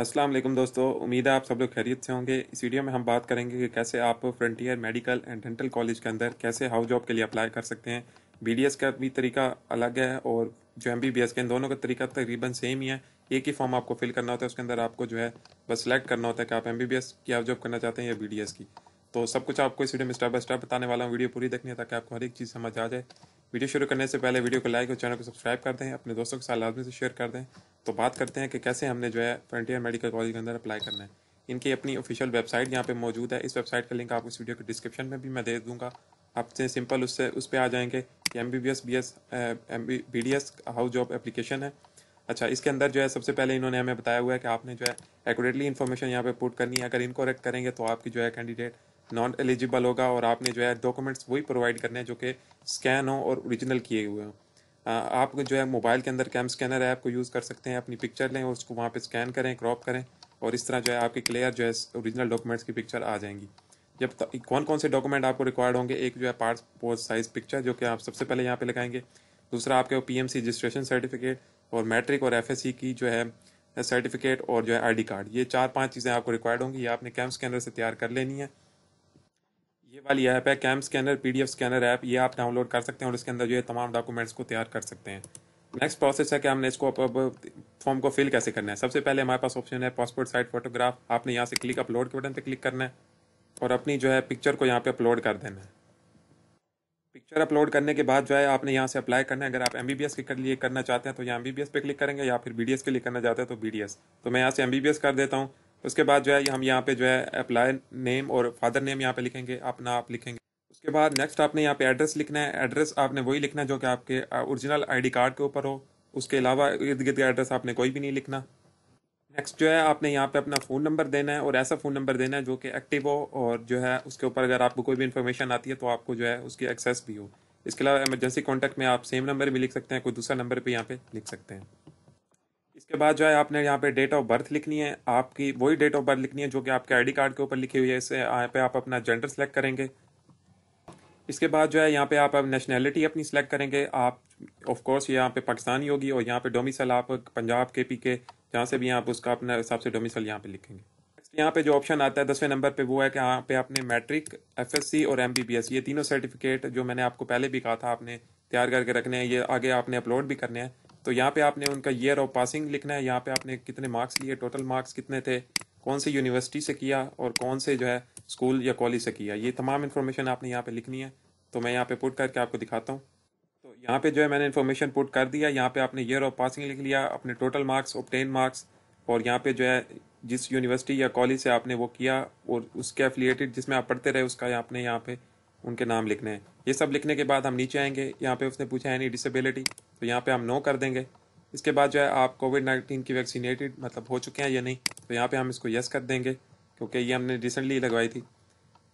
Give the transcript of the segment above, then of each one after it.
अस्सलाम वालेकुम दोस्तों उम्मीद है आप सब लोग खैरियत से होंगे इस वीडियो में हम बात करेंगे कि कैसे आप Frontier Medical and Dental College के अंदर कैसे हाउस जॉब के लिए अप्लाई कर सकते हैं बी का भी तरीका अलग है और जो एम का इन दोनों का तरीका तकरीबन सेम ही है एक ही फॉर्म आपको फिल करना होता है उसके अंदर आपको जो है बस सेलेक्ट करना होता है कि आप एम की हाउस जॉब करना चाहते हैं या बी की तो सब कुछ आपको इस वीडियो में स्टेप बाय स्टेप बताने वाला हूँ वीडियो पूरी देखनी है ताकि आपको हर एक चीज़ समझ आ जाए वीडियो शुरू करने से पहले वीडियो को लाइक और चैनल को सब्सक्राइब कर दें अपने दोस्तों के साथ लाजमी से शेयर कर दें तो बात करते हैं कि कैसे हमने जो है फ्रंटियर मेडिकल कॉलेज के अंदर अप्लाई करना है इनकी अपनी ऑफिशियल वेबसाइट यहाँ पे मौजूद है इस वेबसाइट का लिंक आपको इस वीडियो के डिस्क्रिप्शन में भी मैं दे दूंगा आपसे सिंपल उससे उस पर आ जाएंगे कि M B B S B S M B D S house job application है अच्छा इसके अंदर जो है सबसे पहले इन्होंने हमें बताया हुआ है कि आपने जो है एक्यूरेटली इन्फॉर्मेशन यहाँ पे पुट करनी है अगर इनकोरेक्ट करेंगे तो आपकी जो है कैंडिडेट नॉन एलिजिबल होगा और आपने जो है डॉक्यूमेंट्स वही प्रोवाइड करने हैं जो कि स्कैन हो और ओरिजिनल किए हुए हों आप जो है मोबाइल के अंदर कैम स्कैनर ऐप को यूज़ कर सकते हैं अपनी पिक्चर लें और उसको वहाँ पर स्कैन करें क्रॉप करें और इस तरह जो है आपके क्लियर जो है ओरिजिनल डॉक्यूमेंट्स की पिक्चर आ जाएंगी जब कौन कौन से डॉक्यूमेंट आपको रिक्वायर्ड होंगे एक जो है पार्ट पोस्ट साइज पिक्चर जो कि आप सबसे पहले यहाँ पे लगाएंगे दूसरा आपके P M C registration certificate और मैट्रिक और एफ एस सी की जो है सर्टिफिकेट और जो है आई डी कार्ड ये चार पाँच चीज़ें आपको रिक्वायर्ड होंगी ये आपने कैम्प स्कैनर से तैयार कर लेनी है ये वाली ऐप है CamScanner PDF scanner app ये आप डाउनलोड कर सकते हैं और इसके अंदर जो है तमाम डॉक्यूमेंट्स को तैयार कर सकते हैं नेक्स्ट प्रोसेस है कि हमने इसको अब फॉर्म को फिल कैसे करना है सबसे पहले हमारे पास ऑप्शन है पासपोर्ट साइट फोटोग्राफ आपने यहाँ से क्लिक अपलोड के बटन पर क्लिक करना है और अपनी जो है पिक्चर को यहाँ पे अपलोड कर देना है पिक्चर अपलोड करने के बाद जो है आपने यहाँ से अप्लाई करना है अगर आप एम बी के लिए करना चाहते हैं तो यहाँ एम पे क्लिक करेंगे या फिर बी के लिए करना चाहते हैं तो बी तो मैं यहाँ से एम कर देता हूँ उसके बाद जो है हम यहाँ पे जो है अप्लाई नेम और फादर नेम यहाँ पे लिखेंगे अपना आप लिखेंगे उसके बाद नेक्स्ट आपने यहाँ पे एड्रेस लिखना है एड्रेस आपने वही लिखना है जो कि आपके ओरिजिनल आईडी कार्ड के ऊपर हो उसके अलावा इर्द गिर्द का एड्रेस आपने कोई भी नहीं लिखना नेक्स्ट जो है आपने यहाँ पे अपना फ़ोन नंबर देना है और ऐसा फ़ोन नंबर देना है जो कि एक्टिव हो और जो है उसके ऊपर अगर आपको कोई भी इन्फॉर्मेशन आती है तो आपको जो है उसकी एक्सेस भी हो इसके अलावा एमरजेंसी कॉन्टैक्ट में आप सेम नंबर भी लिख सकते हैं कोई दूसरा नंबर भी यहाँ पे लिख सकते हैं उसके बाद जो है आपने यहाँ पे डेट ऑफ बर्थ लिखनी है आपकी वही डेट ऑफ बर्थ लिखनी है जो कि आपके आईडी कार्ड के ऊपर लिखी हुई है इससे यहाँ पे आप अपना जेंडर सेलेक्ट करेंगे इसके बाद जो है यहाँ पे आप नेशनैलिटी अपनी सिलेक्ट करेंगे आप ऑफ कोर्स यहाँ पे पाकिस्तानी होगी और यहाँ पे डोमिसल आप पंजाब के पी के जहाँ से भी आप उसका अपने हिसाब से डोमिसल यहाँ पे लिखेंगे यहाँ पे जो ऑप्शन आता है दसवें नंबर पे वो है कि यहाँ पे आपने मैट्रिक एफएससी और एमबीबीएस ये तीनों सर्टिफिकेट जो मैंने आपको पहले भी कहा था आपने तैयार करके रखने हैं ये आगे आपने अपलोड भी करने हैं तो यहाँ पे आपने उनका ईयर ऑफ पासिंग लिखना है यहाँ पे आपने कितने मार्क्स लिए टोटल मार्क्स कितने थे कौन से यूनिवर्सिटी से किया और कौन से जो है स्कूल या कॉलेज से किया ये तमाम इन्फॉर्मेशन आपने यहाँ पे लिखनी है तो मैं यहाँ पे पुट करके आपको दिखाता हूँ तो यहाँ पे जो है मैंने इन्फॉर्मेशन पुट कर दिया यहाँ पे आपने ईयर ऑफ पासिंग लिख लिया अपने टोटल मार्क्स ऑप्टेन मार्क्स और यहाँ पे जो है जिस यूनिवर्सिटी या कॉलेज से आपने वो किया और उसके एफिलेटेड जिसमें आप पढ़ते रहे उसका आपने यहाँ पे उनके नाम लिखने हैं ये सब लिखने के बाद हम नीचे आएंगे यहाँ पे उसने पूछा है एनी डिसेबिलिटी तो यहाँ पे हम नो कर देंगे इसके बाद जो है आप कोविड नाइन्टीन की वैक्सीनेटेड मतलब हो चुके हैं या नहीं तो यहाँ पे हम इसको यस कर देंगे क्योंकि ये हमने रिसेंटली लगवाई थी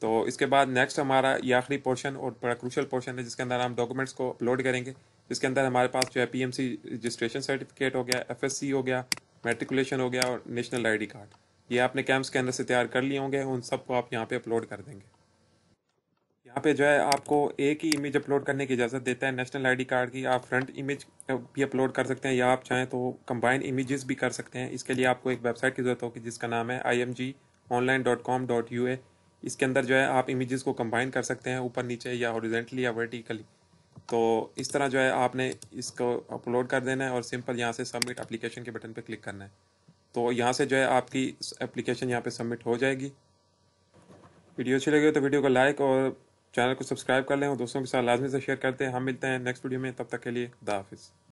तो इसके बाद नेक्स्ट हमारा ये आखिरी पोर्शन और बड़ा क्रूशल पोर्शन है जिसके अंदर हम डॉक्यूमेंट्स को अपलोड करेंगे जिसके अंदर हमारे पास जो है पी रजिस्ट्रेशन सर्टिफिकेट हो गया एफ हो गया मेट्रिकुलेशन हो गया और नेशनल आई कार्ड ये आपने के अंदर से तैयार कर लिए होंगे उन सबको आप यहाँ पर अपलोड कर देंगे यहाँ पे जो है आपको एक ही इमेज अपलोड करने की इजाज़त देता है नेशनल आईडी कार्ड की आप फ्रंट इमेज भी अपलोड कर सकते हैं या आप चाहें तो कंबाइन इमेजेस भी कर सकते हैं इसके लिए आपको एक वेबसाइट की ज़रूरत होगी जिसका नाम है I M G online dot com dot U A इसके अंदर जो है आप इमेजेस को कंबाइन कर सकते हैं ऊपर नीचे या ओरिजेंटली या वर्टिकली तो इस तरह जो है आपने इसको अपलोड कर देना है और सिंपल यहाँ से सबमिट अप्लीकेशन के बटन पर क्लिक करना है तो यहाँ से जो है आपकी एप्लीकेशन यहाँ पर सबमिट हो जाएगी वीडियो अच्छी लगी हो तो वीडियो को लाइक और चैनल को सब्सक्राइब कर लें और दोस्तों के साथ लाजमी से शेयर करते हैं हम मिलते हैं नेक्स्ट वीडियो में तब तक के लिए खुदा हाफिज़